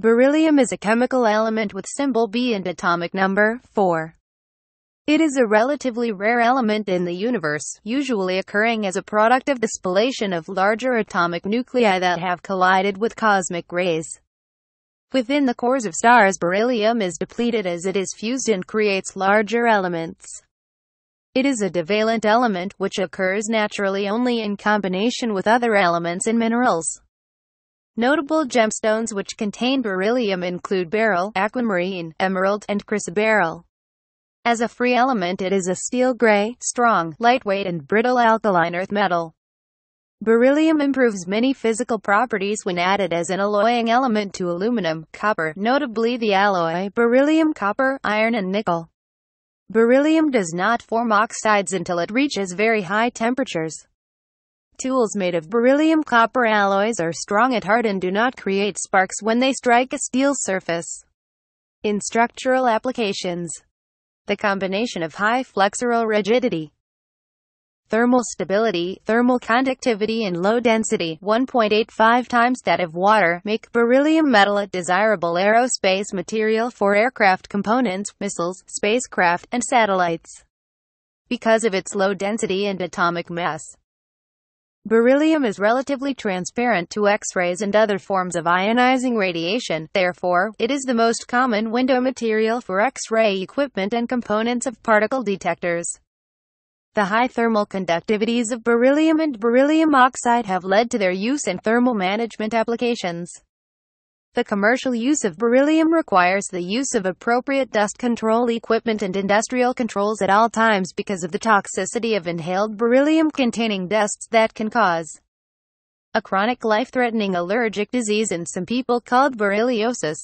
Beryllium is a chemical element with symbol B and atomic number 4. It is a relatively rare element in the universe, usually occurring as a product of the spallation of larger atomic nuclei that have collided with cosmic rays. Within the cores of stars beryllium is depleted as it is fused and creates larger elements. It is a divalent element which occurs naturally only in combination with other elements and minerals. Notable gemstones which contain beryllium include beryl, aquamarine, emerald, and chrysoberyl. As a free element it is a steel gray, strong, lightweight and brittle alkaline earth metal. Beryllium improves many physical properties when added as an alloying element to aluminum, copper, notably the alloy beryllium copper, iron and nickel. Beryllium does not form oxides until it reaches very high temperatures. Tools made of beryllium copper alloys are strong at heart and do not create sparks when they strike a steel surface. In structural applications, the combination of high flexural rigidity, thermal stability, thermal conductivity and low density, 1.85 times that of water, make beryllium metal a desirable aerospace material for aircraft components, missiles, spacecraft, and satellites. Because of its low density and atomic mass, Beryllium is relatively transparent to X-rays and other forms of ionizing radiation, therefore, it is the most common window material for X-ray equipment and components of particle detectors. The high thermal conductivities of beryllium and beryllium oxide have led to their use in thermal management applications. The commercial use of beryllium requires the use of appropriate dust control equipment and industrial controls at all times because of the toxicity of inhaled beryllium-containing dusts that can cause a chronic life-threatening allergic disease in some people called berylliosis.